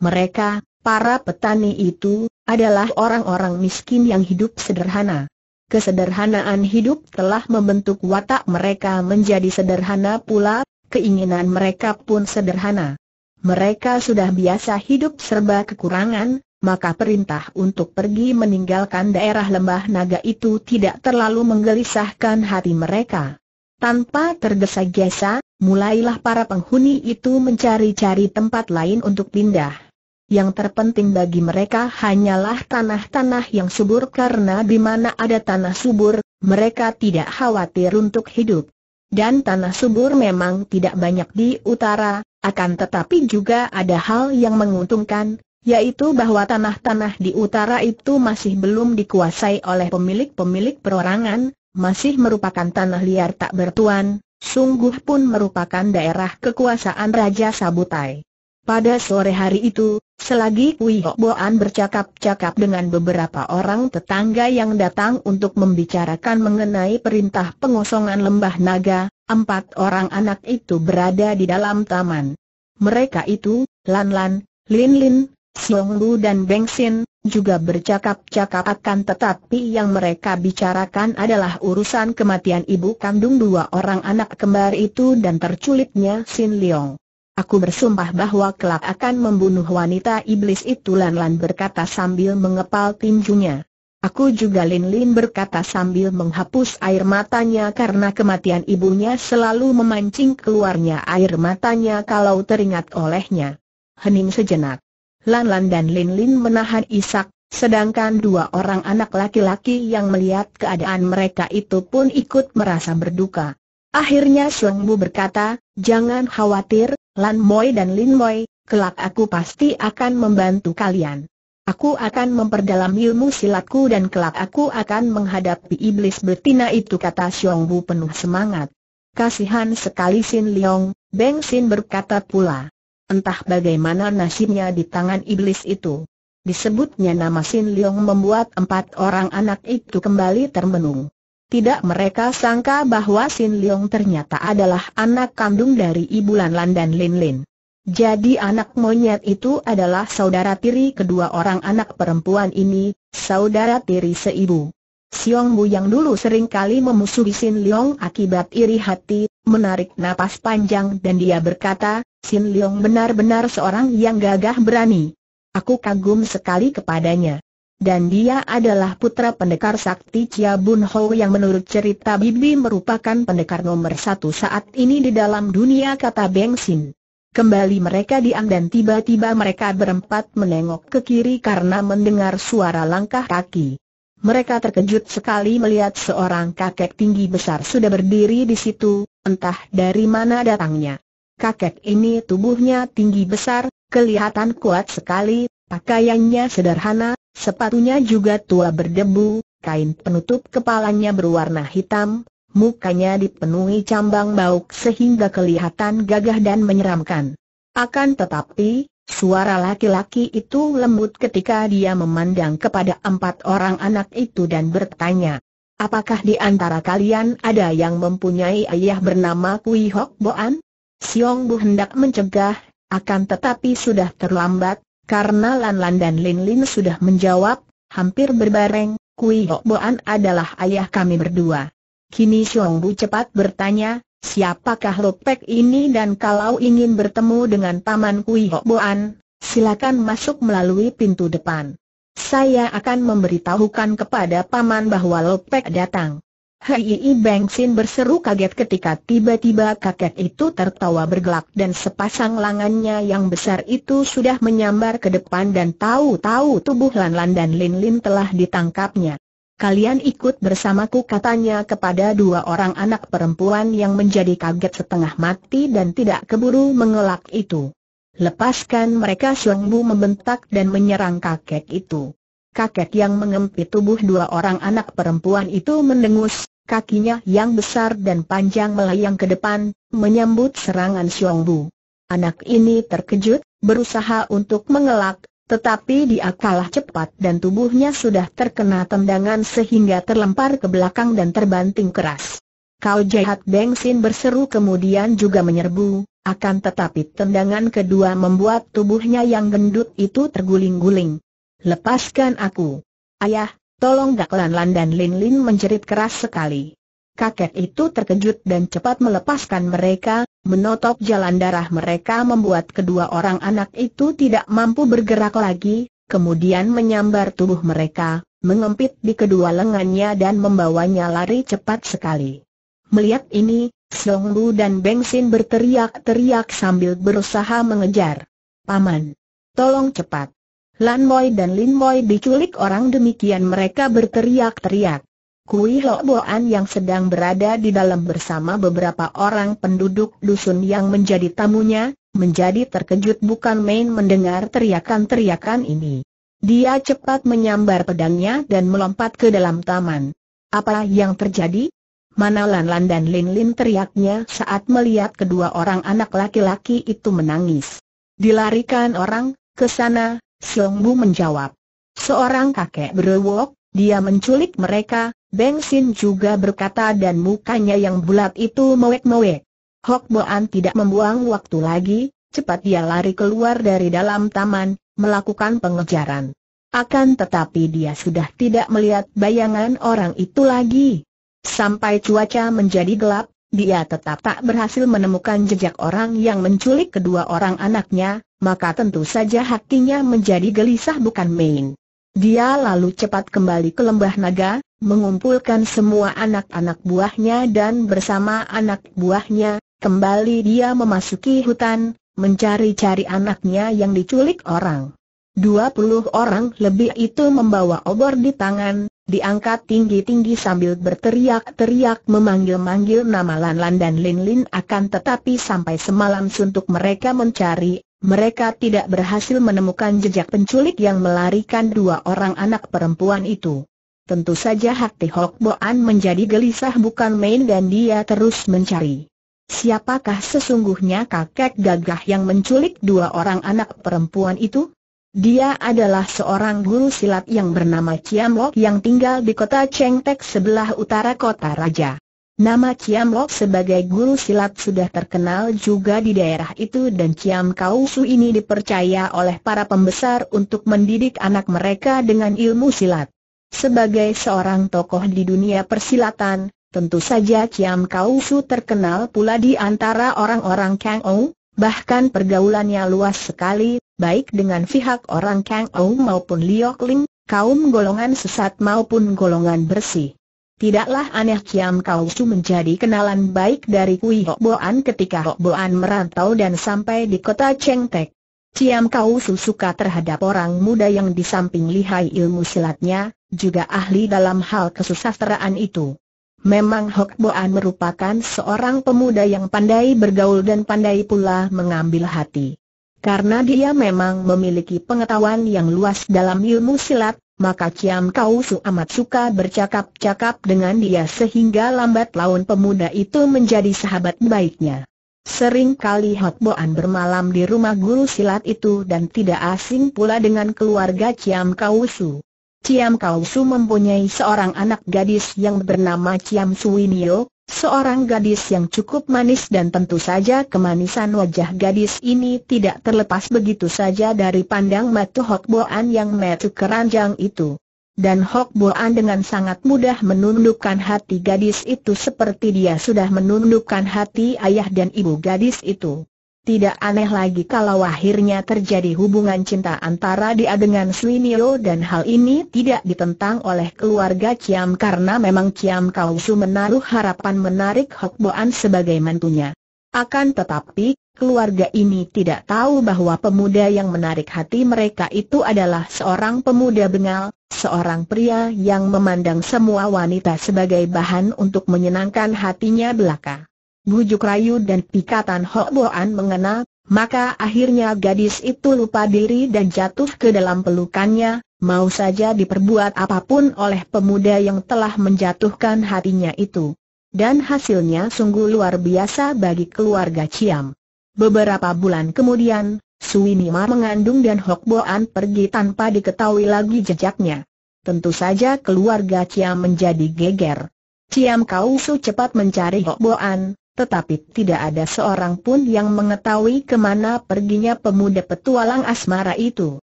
Mereka, Para petani itu adalah orang-orang miskin yang hidup sederhana. Kesederhanaan hidup telah membentuk watak mereka menjadi sederhana pula, keinginan mereka pun sederhana. Mereka sudah biasa hidup serba kekurangan, maka perintah untuk pergi meninggalkan daerah lembah naga itu tidak terlalu menggelisahkan hati mereka. Tanpa tergesa-gesa, mulailah para penghuni itu mencari-cari tempat lain untuk pindah yang terpenting bagi mereka hanyalah tanah-tanah yang subur karena di mana ada tanah subur, mereka tidak khawatir untuk hidup. Dan tanah subur memang tidak banyak di utara, akan tetapi juga ada hal yang menguntungkan, yaitu bahwa tanah-tanah di utara itu masih belum dikuasai oleh pemilik-pemilik perorangan, masih merupakan tanah liar tak bertuan, sungguh pun merupakan daerah kekuasaan Raja Sabutai. Pada sore hari itu, selagi Kui oh. Boan bercakap-cakap dengan beberapa orang tetangga yang datang untuk membicarakan mengenai perintah pengosongan lembah naga, empat orang anak itu berada di dalam taman. Mereka itu, Lan Lan, Lin Lin, Xiong Lu dan Beng Xin, juga bercakap-cakap akan tetapi yang mereka bicarakan adalah urusan kematian ibu kandung dua orang anak kembar itu dan terculitnya Sin Leong. Aku bersumpah bahwa kelak akan membunuh wanita iblis itu Lan Lan berkata sambil mengepal tinjunya. Aku juga Lin Lin berkata sambil menghapus air matanya karena kematian ibunya selalu memancing keluarnya air matanya kalau teringat olehnya. Hening sejenak. Lan Lan dan Lin Lin menahan isak, sedangkan dua orang anak laki-laki yang melihat keadaan mereka itu pun ikut merasa berduka. Akhirnya Bu berkata, jangan khawatir, Lan Moy dan Lin Moy, kelak aku pasti akan membantu kalian. Aku akan memperdalam ilmu silatku dan kelak aku akan menghadapi iblis betina itu kata Xiong Bu penuh semangat. Kasihan sekali Sin Leong, Beng Sin berkata pula. Entah bagaimana nasibnya di tangan iblis itu. Disebutnya nama Sin Leong membuat empat orang anak itu kembali termenung. Tidak mereka sangka bahwa Sin Leong ternyata adalah anak kandung dari Ibu Lan Lan dan Lin Lin. Jadi anak monyet itu adalah saudara tiri kedua orang anak perempuan ini, saudara tiri seibu. Siong Bu yang dulu sering kali memusuhi Sin Leong akibat iri hati, menarik napas panjang dan dia berkata, Sin Leong benar-benar seorang yang gagah berani. Aku kagum sekali kepadanya dan dia adalah putra pendekar sakti Chia Bun Ho yang menurut cerita Bibi merupakan pendekar nomor satu saat ini di dalam dunia kata Beng Sin. Kembali mereka diam dan tiba-tiba mereka berempat menengok ke kiri karena mendengar suara langkah kaki. Mereka terkejut sekali melihat seorang kakek tinggi besar sudah berdiri di situ, entah dari mana datangnya. Kakek ini tubuhnya tinggi besar, kelihatan kuat sekali, pakaiannya sederhana, Sepatunya juga tua berdebu, kain penutup kepalanya berwarna hitam, mukanya dipenuhi cambang bauk sehingga kelihatan gagah dan menyeramkan. Akan tetapi, suara laki-laki itu lembut ketika dia memandang kepada empat orang anak itu dan bertanya, Apakah di antara kalian ada yang mempunyai ayah bernama Kui Hok Boan? Siong Bu hendak mencegah, akan tetapi sudah terlambat, karena Lan Lan dan Lin Lin sudah menjawab, hampir berbareng, Kui Hok Boan adalah ayah kami berdua. Kini Xiong Bu cepat bertanya, siapakah Lopek ini dan kalau ingin bertemu dengan Paman Kui Hok Boan, silakan masuk melalui pintu depan. Saya akan memberitahukan kepada Paman bahwa Lopek datang. Beng Bengsin berseru kaget ketika tiba-tiba kakek itu tertawa bergelak dan sepasang langannya yang besar itu sudah menyambar ke depan dan tahu-tahu tubuh Lan Lan dan Lin Lin telah ditangkapnya. Kalian ikut bersamaku katanya kepada dua orang anak perempuan yang menjadi kaget setengah mati dan tidak keburu mengelak itu. Lepaskan mereka Suang Bu membentak dan menyerang kakek itu kakek yang mengempit tubuh dua orang anak perempuan itu mendengus, kakinya yang besar dan panjang melayang ke depan, menyambut serangan Xiong Bu. Anak ini terkejut, berusaha untuk mengelak, tetapi dia kalah cepat dan tubuhnya sudah terkena tendangan sehingga terlempar ke belakang dan terbanting keras. Kau jahat Beng Sin berseru kemudian juga menyerbu, akan tetapi tendangan kedua membuat tubuhnya yang gendut itu terguling-guling. Lepaskan aku. Ayah, tolong gak Lan Lan dan Lin Lin menjerit keras sekali. Kakek itu terkejut dan cepat melepaskan mereka, menotok jalan darah mereka membuat kedua orang anak itu tidak mampu bergerak lagi, kemudian menyambar tubuh mereka, mengempit di kedua lengannya dan membawanya lari cepat sekali. Melihat ini, Song Bu dan Beng Sin berteriak-teriak sambil berusaha mengejar. Paman, tolong cepat. Lan Moi dan Lin Moi diculik orang demikian mereka berteriak-teriak. Kui Ho Boan yang sedang berada di dalam bersama beberapa orang penduduk dusun yang menjadi tamunya, menjadi terkejut bukan main mendengar teriakan-teriakan ini. Dia cepat menyambar pedangnya dan melompat ke dalam taman. Apa yang terjadi? Mana Lan Lan dan Lin Lin teriaknya saat melihat kedua orang anak laki-laki itu menangis. Dilarikan orang, ke sana, Xiong Bu menjawab. Seorang kakek berewok, dia menculik mereka, Beng Sin juga berkata dan mukanya yang bulat itu mewek-mewek. Hok Boan tidak membuang waktu lagi, cepat dia lari keluar dari dalam taman, melakukan pengejaran. Akan tetapi dia sudah tidak melihat bayangan orang itu lagi. Sampai cuaca menjadi gelap, dia tetap tak berhasil menemukan jejak orang yang menculik kedua orang anaknya, maka tentu saja hatinya menjadi gelisah bukan main. Dia lalu cepat kembali ke lembah naga, mengumpulkan semua anak-anak buahnya dan bersama anak buahnya, kembali dia memasuki hutan, mencari-cari anaknya yang diculik orang. 20 orang lebih itu membawa obor di tangan, diangkat tinggi-tinggi sambil berteriak-teriak memanggil-manggil nama Lan Lan dan Lin Lin akan tetapi sampai semalam suntuk mereka mencari, mereka tidak berhasil menemukan jejak penculik yang melarikan dua orang anak perempuan itu. Tentu saja hati Hok Boan menjadi gelisah bukan main dan dia terus mencari. Siapakah sesungguhnya kakek gagah yang menculik dua orang anak perempuan itu? Dia adalah seorang guru silat yang bernama Chiam Lok yang tinggal di kota Chengtek sebelah utara kota raja. Nama Chiam Lok sebagai guru silat sudah terkenal juga di daerah itu dan Chiam Kausu ini dipercaya oleh para pembesar untuk mendidik anak mereka dengan ilmu silat. Sebagai seorang tokoh di dunia persilatan, tentu saja Chiam Kausu terkenal pula di antara orang-orang Kang Ong, bahkan pergaulannya luas sekali, baik dengan pihak orang Kang Ou maupun Liok Ling, kaum golongan sesat maupun golongan bersih. Tidaklah aneh Kiam Kau Su menjadi kenalan baik dari Kui Hok Boan ketika Hok Boan merantau dan sampai di kota Cheng Tek. Kiam Kau Su suka terhadap orang muda yang di samping lihai ilmu silatnya, juga ahli dalam hal kesusasteraan itu. Memang Hok Boan merupakan seorang pemuda yang pandai bergaul dan pandai pula mengambil hati. Karena dia memang memiliki pengetahuan yang luas dalam ilmu silat, maka Ciam Kau Su amat suka bercakap-cakap dengan dia sehingga lambat laun pemuda itu menjadi sahabat baiknya. Sering kali Hok Boan bermalam di rumah guru silat itu dan tidak asing pula dengan keluarga Ciam Kau Su. Ciam Kau Su mempunyai seorang anak gadis yang bernama Ciam Suinio, seorang gadis yang cukup manis dan tentu saja kemanisan wajah gadis ini tidak terlepas begitu saja dari pandang Matu Hok Boan yang metu keranjang itu. Dan Hok Boan dengan sangat mudah menundukkan hati gadis itu seperti dia sudah menundukkan hati ayah dan ibu gadis itu. Tidak aneh lagi kalau akhirnya terjadi hubungan cinta antara dia dengan Slinio dan hal ini tidak ditentang oleh keluarga Kiam karena memang Kiam Kausu menaruh harapan menarik Hok Boan sebagai mantunya. Akan tetapi, keluarga ini tidak tahu bahwa pemuda yang menarik hati mereka itu adalah seorang pemuda bengal, seorang pria yang memandang semua wanita sebagai bahan untuk menyenangkan hatinya belaka bujuk rayu dan pikatan Hokboan Boan mengena, maka akhirnya gadis itu lupa diri dan jatuh ke dalam pelukannya, mau saja diperbuat apapun oleh pemuda yang telah menjatuhkan hatinya itu. Dan hasilnya sungguh luar biasa bagi keluarga Ciam. Beberapa bulan kemudian, Suwinima mengandung dan Hok Boan pergi tanpa diketahui lagi jejaknya. Tentu saja keluarga Ciam menjadi geger. Ciam Kau Su cepat mencari Hok Boan, tetapi tidak ada seorang pun yang mengetahui kemana perginya pemuda petualang asmara itu.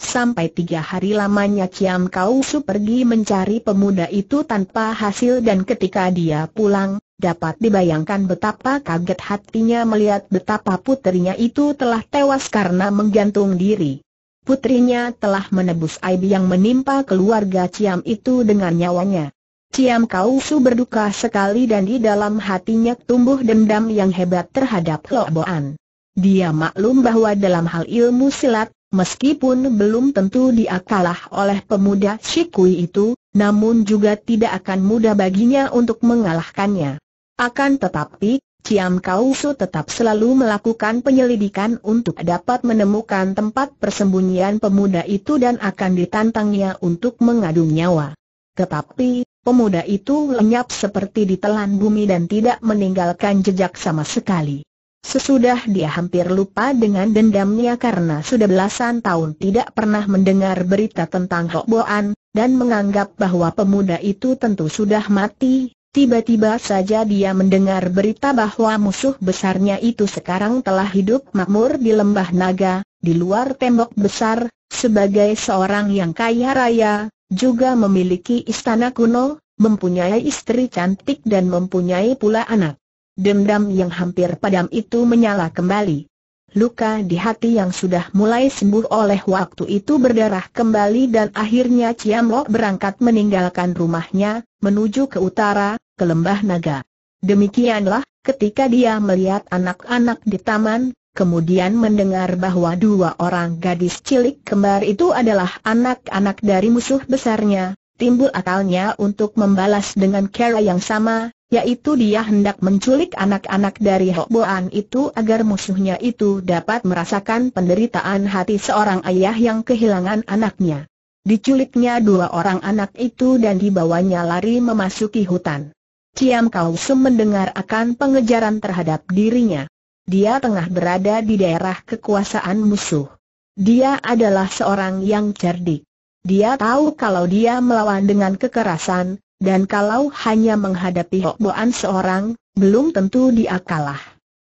Sampai tiga hari lamanya Ciam Kau Su pergi mencari pemuda itu tanpa hasil dan ketika dia pulang, dapat dibayangkan betapa kaget hatinya melihat betapa putrinya itu telah tewas karena menggantung diri. Putrinya telah menebus aib yang menimpa keluarga Ciam itu dengan nyawanya. Ciam Kau Su berduka sekali dan di dalam hatinya tumbuh dendam yang hebat terhadap Boan. Dia maklum bahwa dalam hal ilmu silat, Meskipun belum tentu dia kalah oleh pemuda Shikui itu, namun juga tidak akan mudah baginya untuk mengalahkannya. Akan tetapi, Ciam kau su tetap selalu melakukan penyelidikan untuk dapat menemukan tempat persembunyian pemuda itu dan akan ditantangnya untuk mengadu nyawa. Tetapi, Pemuda itu lenyap seperti ditelan bumi dan tidak meninggalkan jejak sama sekali. Sesudah dia hampir lupa dengan dendamnya karena sudah belasan tahun tidak pernah mendengar berita tentang Hok Boan, dan menganggap bahwa pemuda itu tentu sudah mati, tiba-tiba saja dia mendengar berita bahwa musuh besarnya itu sekarang telah hidup makmur di lembah naga, di luar tembok besar, sebagai seorang yang kaya raya, juga memiliki istana kuno, mempunyai istri cantik dan mempunyai pula anak. Dendam yang hampir padam itu menyala kembali. Luka di hati yang sudah mulai sembuh oleh waktu itu berdarah kembali dan akhirnya Chiam Lok berangkat meninggalkan rumahnya, menuju ke utara, ke Lembah Naga. Demikianlah, ketika dia melihat anak-anak di taman, kemudian mendengar bahwa dua orang gadis cilik kembar itu adalah anak-anak dari musuh besarnya, timbul akalnya untuk membalas dengan cara yang sama, yaitu dia hendak menculik anak-anak dari Hokboan itu agar musuhnya itu dapat merasakan penderitaan hati seorang ayah yang kehilangan anaknya. Diculiknya dua orang anak itu dan dibawanya lari memasuki hutan. Ciam Kau mendengar akan pengejaran terhadap dirinya dia tengah berada di daerah kekuasaan musuh. Dia adalah seorang yang cerdik. Dia tahu kalau dia melawan dengan kekerasan, dan kalau hanya menghadapi hokboan seorang, belum tentu dia kalah.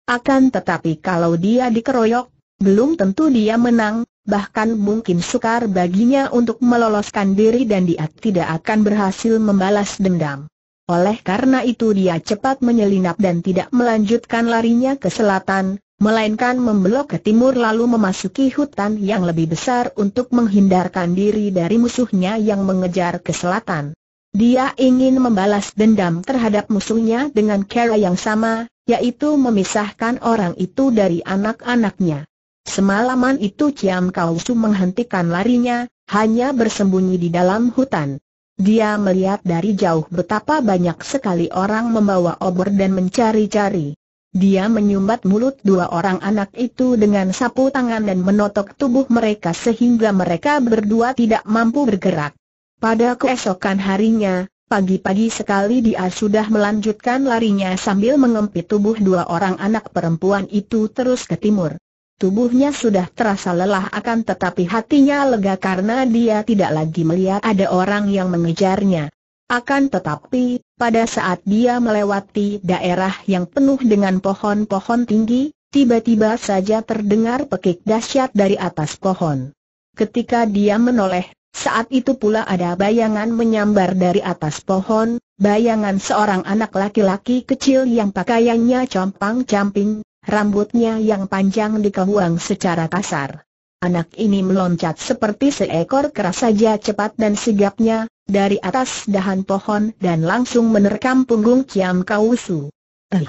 Akan tetapi kalau dia dikeroyok, belum tentu dia menang, bahkan mungkin sukar baginya untuk meloloskan diri dan dia tidak akan berhasil membalas dendam. Oleh karena itu dia cepat menyelinap dan tidak melanjutkan larinya ke selatan, melainkan membelok ke timur lalu memasuki hutan yang lebih besar untuk menghindarkan diri dari musuhnya yang mengejar ke selatan. Dia ingin membalas dendam terhadap musuhnya dengan cara yang sama, yaitu memisahkan orang itu dari anak-anaknya. Semalaman itu Ciam Kausu menghentikan larinya, hanya bersembunyi di dalam hutan. Dia melihat dari jauh betapa banyak sekali orang membawa obor dan mencari-cari. Dia menyumbat mulut dua orang anak itu dengan sapu tangan dan menotok tubuh mereka sehingga mereka berdua tidak mampu bergerak. Pada keesokan harinya, pagi-pagi sekali dia sudah melanjutkan larinya sambil mengempit tubuh dua orang anak perempuan itu terus ke timur. Tubuhnya sudah terasa lelah akan tetapi hatinya lega karena dia tidak lagi melihat ada orang yang mengejarnya. Akan tetapi, pada saat dia melewati daerah yang penuh dengan pohon-pohon tinggi, tiba-tiba saja terdengar pekik dahsyat dari atas pohon. Ketika dia menoleh, saat itu pula ada bayangan menyambar dari atas pohon, bayangan seorang anak laki-laki kecil yang pakaiannya compang-camping, rambutnya yang panjang dikebuang secara kasar. Anak ini meloncat seperti seekor kera saja cepat dan sigapnya, dari atas dahan pohon dan langsung menerkam punggung Ciam Kausu. Eh,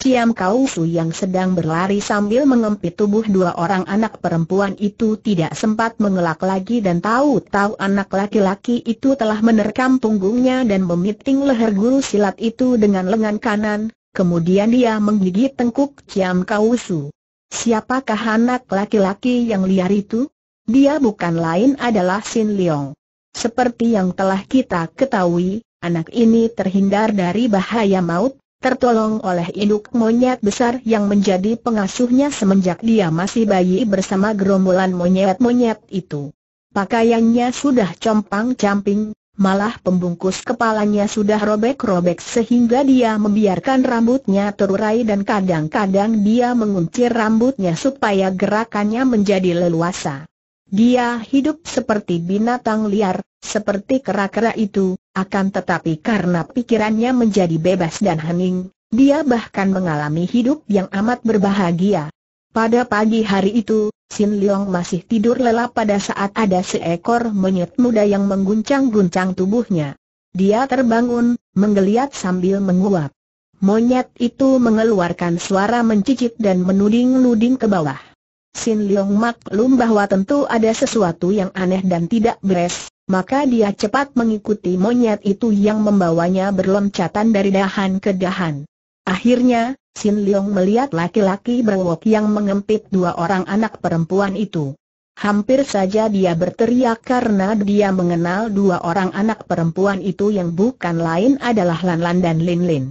Ciam Kausu yang sedang berlari sambil mengempit tubuh dua orang anak perempuan itu tidak sempat mengelak lagi dan tahu-tahu anak laki-laki itu telah menerkam punggungnya dan memiting leher guru silat itu dengan lengan kanan, Kemudian dia menggigit tengkuk Ciam Kausu. Siapakah anak laki-laki yang liar itu? Dia bukan lain adalah Sin Leong. Seperti yang telah kita ketahui, anak ini terhindar dari bahaya maut, tertolong oleh induk monyet besar yang menjadi pengasuhnya semenjak dia masih bayi bersama gerombolan monyet-monyet itu. Pakaiannya sudah compang-camping, malah pembungkus kepalanya sudah robek-robek sehingga dia membiarkan rambutnya terurai dan kadang-kadang dia menguncir rambutnya supaya gerakannya menjadi leluasa. Dia hidup seperti binatang liar, seperti kera-kera itu, akan tetapi karena pikirannya menjadi bebas dan hening, dia bahkan mengalami hidup yang amat berbahagia. Pada pagi hari itu, Sin Leong masih tidur lelap pada saat ada seekor monyet muda yang mengguncang-guncang tubuhnya. Dia terbangun, menggeliat sambil menguap. Monyet itu mengeluarkan suara mencicit dan menuding-nuding ke bawah. Sin Leong maklum bahwa tentu ada sesuatu yang aneh dan tidak beres, maka dia cepat mengikuti monyet itu yang membawanya berloncatan dari dahan ke dahan. Akhirnya, Sin Leong melihat laki-laki berwok yang mengempit dua orang anak perempuan itu. Hampir saja dia berteriak karena dia mengenal dua orang anak perempuan itu yang bukan lain adalah Lan Lan dan Lin Lin.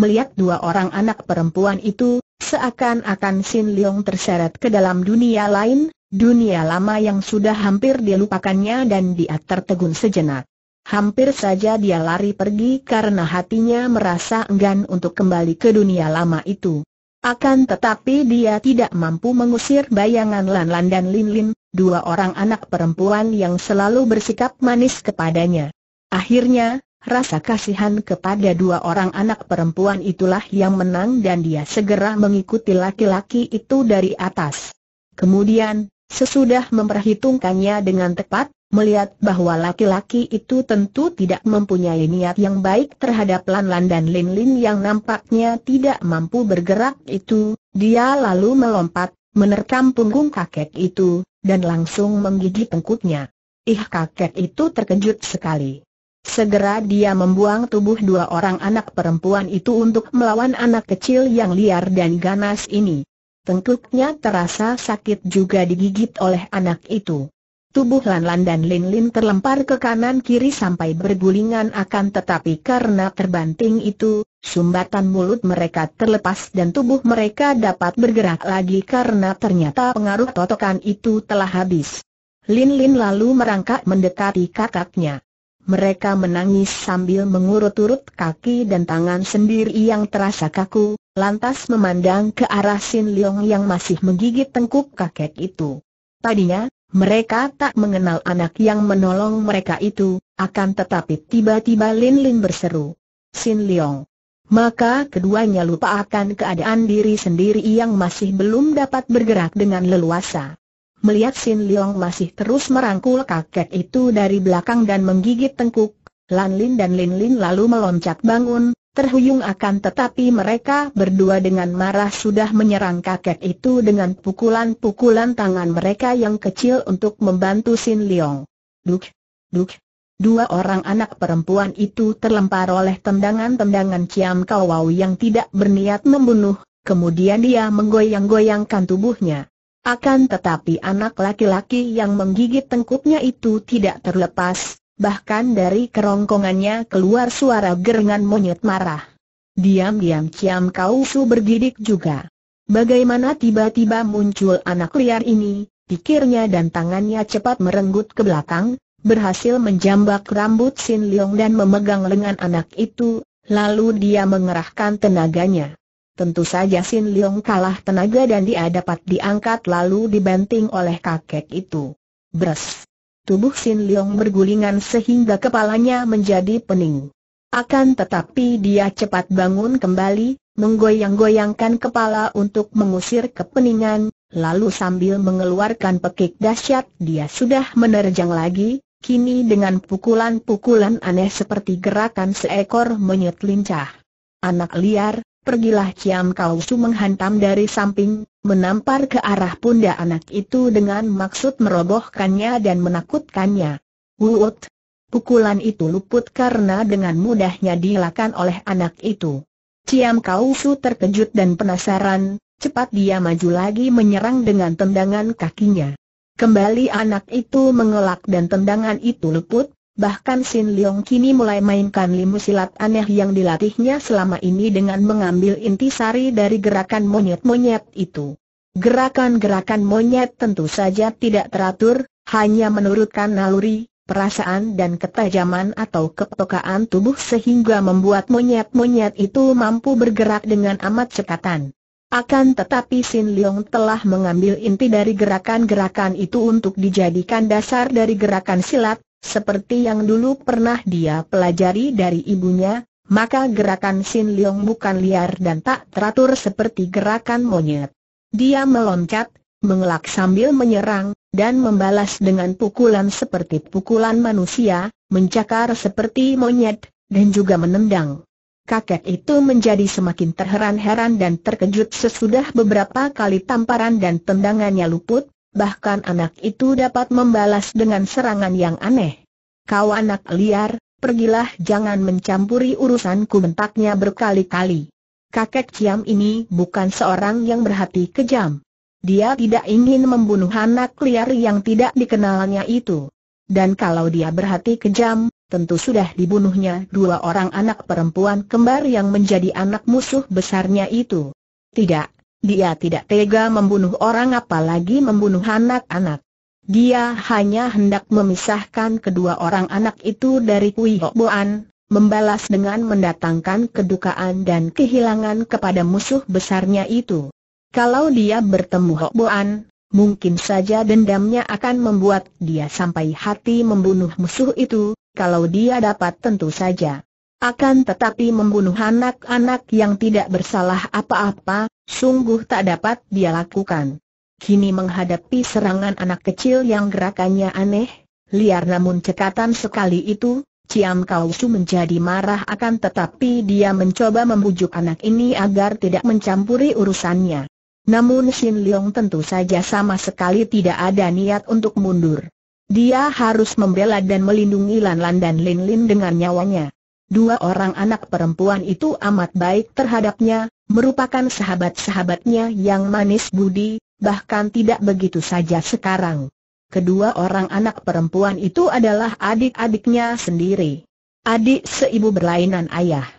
Melihat dua orang anak perempuan itu, seakan-akan Sin Leong terseret ke dalam dunia lain, dunia lama yang sudah hampir dilupakannya dan dia tertegun sejenak. Hampir saja dia lari pergi karena hatinya merasa enggan untuk kembali ke dunia lama itu. Akan tetapi dia tidak mampu mengusir bayangan Lan Lan dan Lin Lin, dua orang anak perempuan yang selalu bersikap manis kepadanya. Akhirnya, rasa kasihan kepada dua orang anak perempuan itulah yang menang dan dia segera mengikuti laki-laki itu dari atas. Kemudian, sesudah memperhitungkannya dengan tepat, melihat bahwa laki-laki itu tentu tidak mempunyai niat yang baik terhadap Lan Lan dan Lin Lin yang nampaknya tidak mampu bergerak itu, dia lalu melompat, menerkam punggung kakek itu, dan langsung menggigit tengkuknya. Ih kakek itu terkejut sekali. Segera dia membuang tubuh dua orang anak perempuan itu untuk melawan anak kecil yang liar dan ganas ini. Tengkuknya terasa sakit juga digigit oleh anak itu. Tubuh Lanlan dan Linlin terlempar ke kanan kiri sampai bergulingan akan tetapi karena terbanting itu, sumbatan mulut mereka terlepas dan tubuh mereka dapat bergerak lagi karena ternyata pengaruh totokan itu telah habis. Linlin lalu merangkak mendekati kakaknya. Mereka menangis sambil mengurut-urut kaki dan tangan sendiri yang terasa kaku, lantas memandang ke arah Sin Leong yang masih menggigit tengkuk kakek itu. Tadinya, mereka tak mengenal anak yang menolong mereka itu, akan tetapi tiba-tiba Lin Lin berseru. Sin Leong. Maka keduanya lupa akan keadaan diri sendiri yang masih belum dapat bergerak dengan leluasa. Melihat Sin Leong masih terus merangkul kakek itu dari belakang dan menggigit tengkuk, Lan Lin dan Lin Lin lalu meloncat bangun, terhuyung akan tetapi mereka berdua dengan marah sudah menyerang kakek itu dengan pukulan-pukulan tangan mereka yang kecil untuk membantu Sin Leong. Duk, duk, Dua orang anak perempuan itu terlempar oleh tendangan-tendangan Ciam Kawau yang tidak berniat membunuh, kemudian dia menggoyang-goyangkan tubuhnya. Akan tetapi anak laki-laki yang menggigit tengkuknya itu tidak terlepas, bahkan dari kerongkongannya keluar suara gerengan monyet marah. Diam-diam Ciam Kau Su bergidik juga. Bagaimana tiba-tiba muncul anak liar ini, pikirnya dan tangannya cepat merenggut ke belakang, berhasil menjambak rambut Sin Leong dan memegang lengan anak itu, lalu dia mengerahkan tenaganya. Tentu saja Sin Leong kalah tenaga dan dia dapat diangkat lalu dibanting oleh kakek itu. Bres. Tubuh Sin Leong bergulingan sehingga kepalanya menjadi pening. Akan tetapi dia cepat bangun kembali, menggoyang-goyangkan kepala untuk mengusir kepeningan, lalu sambil mengeluarkan pekik dahsyat dia sudah menerjang lagi, kini dengan pukulan-pukulan aneh seperti gerakan seekor monyet lincah. Anak liar, pergilah Ciam Kau menghantam dari samping, menampar ke arah pundak anak itu dengan maksud merobohkannya dan menakutkannya. Wuut! Pukulan itu luput karena dengan mudahnya dilakukan oleh anak itu. Ciam Kau terkejut dan penasaran, cepat dia maju lagi menyerang dengan tendangan kakinya. Kembali anak itu mengelak dan tendangan itu luput, Bahkan Sin Leong kini mulai mainkan limu silat aneh yang dilatihnya selama ini dengan mengambil inti sari dari gerakan monyet-monyet itu. Gerakan-gerakan monyet tentu saja tidak teratur, hanya menurutkan naluri, perasaan dan ketajaman atau kepekaan tubuh sehingga membuat monyet-monyet itu mampu bergerak dengan amat cekatan. Akan tetapi Sin Leong telah mengambil inti dari gerakan-gerakan itu untuk dijadikan dasar dari gerakan silat, seperti yang dulu pernah dia pelajari dari ibunya, maka gerakan Sin Leong bukan liar dan tak teratur seperti gerakan monyet. Dia meloncat, mengelak sambil menyerang, dan membalas dengan pukulan seperti pukulan manusia, mencakar seperti monyet, dan juga menendang. Kakek itu menjadi semakin terheran-heran dan terkejut sesudah beberapa kali tamparan dan tendangannya luput, bahkan anak itu dapat membalas dengan serangan yang aneh. Kau anak liar, pergilah jangan mencampuri urusanku bentaknya berkali-kali. Kakek Ciam ini bukan seorang yang berhati kejam. Dia tidak ingin membunuh anak liar yang tidak dikenalnya itu. Dan kalau dia berhati kejam, tentu sudah dibunuhnya dua orang anak perempuan kembar yang menjadi anak musuh besarnya itu. Tidak, dia tidak tega membunuh orang apalagi membunuh anak-anak. Dia hanya hendak memisahkan kedua orang anak itu dari Kui Hok Boan, membalas dengan mendatangkan kedukaan dan kehilangan kepada musuh besarnya itu. Kalau dia bertemu Hok Boan, mungkin saja dendamnya akan membuat dia sampai hati membunuh musuh itu, kalau dia dapat tentu saja. Akan tetapi membunuh anak-anak yang tidak bersalah apa-apa, sungguh tak dapat dia lakukan. Kini menghadapi serangan anak kecil yang gerakannya aneh, liar namun cekatan sekali itu, Ciam Kau menjadi marah akan tetapi dia mencoba membujuk anak ini agar tidak mencampuri urusannya. Namun Sin Leong tentu saja sama sekali tidak ada niat untuk mundur. Dia harus membela dan melindungi Lan Lan dan Lin Lin dengan nyawanya. Dua orang anak perempuan itu amat baik terhadapnya, merupakan sahabat-sahabatnya yang manis budi, bahkan tidak begitu saja sekarang. Kedua orang anak perempuan itu adalah adik-adiknya sendiri. Adik seibu berlainan ayah.